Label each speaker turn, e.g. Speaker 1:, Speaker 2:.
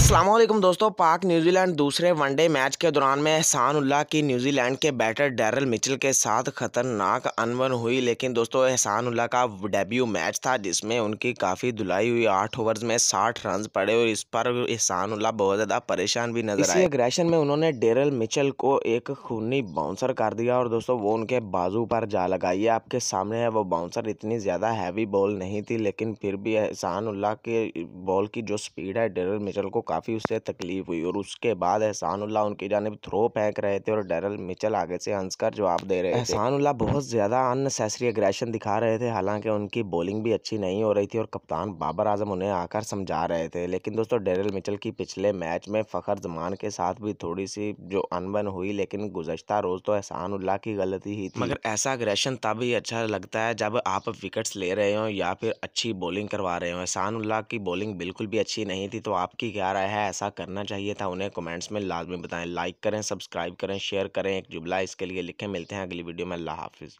Speaker 1: असलम दोस्तों पाक न्यूजीलैंड दूसरे वनडे मैच के दौरान में एहसान उल्ला की न्यूजीलैंड के बैटर डैरल मिचल के साथ खतरनाक अनबन हुई लेकिन दोस्तों एहसान उल्ला का डेब्यू मैच था जिसमें उनकी काफ़ी धुलाई हुई आठ ओवर्स में साठ रन पड़े और इस पर एहसान उल्ला बहुत ज़्यादा परेशान भी नजर आए एग्रेशन में उन्होंने डेरल मिचल को एक खूनी बाउंसर कर दिया और दोस्तों वो उनके बाजू पर जा लगाई आपके सामने है वो बाउंसर इतनी ज़्यादा हैवी बॉल नहीं थी लेकिन फिर भी एहसान उल्ला के बॉल की जो स्पीड है डेरल मिचल को काफ़ी उससे तकलीफ हुई और उसके बाद एहसानुल्ला उनकी जानब थ्रो फेंक रहे थे और डेरल मिचल आगे से हंसकर जवाब दे रहे थे एहसानुल्ला बहुत ज़्यादा अननेसेसरी एग्रेशन दिखा रहे थे हालांकि उनकी बॉलिंग भी अच्छी नहीं हो रही थी और कप्तान बाबर आजम उन्हें आकर समझा रहे थे लेकिन दोस्तों डेरल मिचल की पिछले मैच में फ़खर जमान के साथ भी थोड़ी सी जो अनबन हुई लेकिन गुजशत रोज़ तो एहसानुल्ला की गलती ही थी मगर ऐसा अग्रेशन तब ही अच्छा लगता है जब आप विकेट्स ले रहे हो या फिर अच्छी बॉलिंग करवा रहे हो एहसानुल्ला की बॉलिंग बिल्कुल भी अच्छी नहीं थी तो आपकी क्या रहा है ऐसा करना चाहिए था उन्हें कमेंट्स में लाजमी बताएं लाइक करें सब्सक्राइब करें शेयर करें एक जुबला इसके लिए लिखें मिलते हैं अगली वीडियो में अल्लाह हाफिज़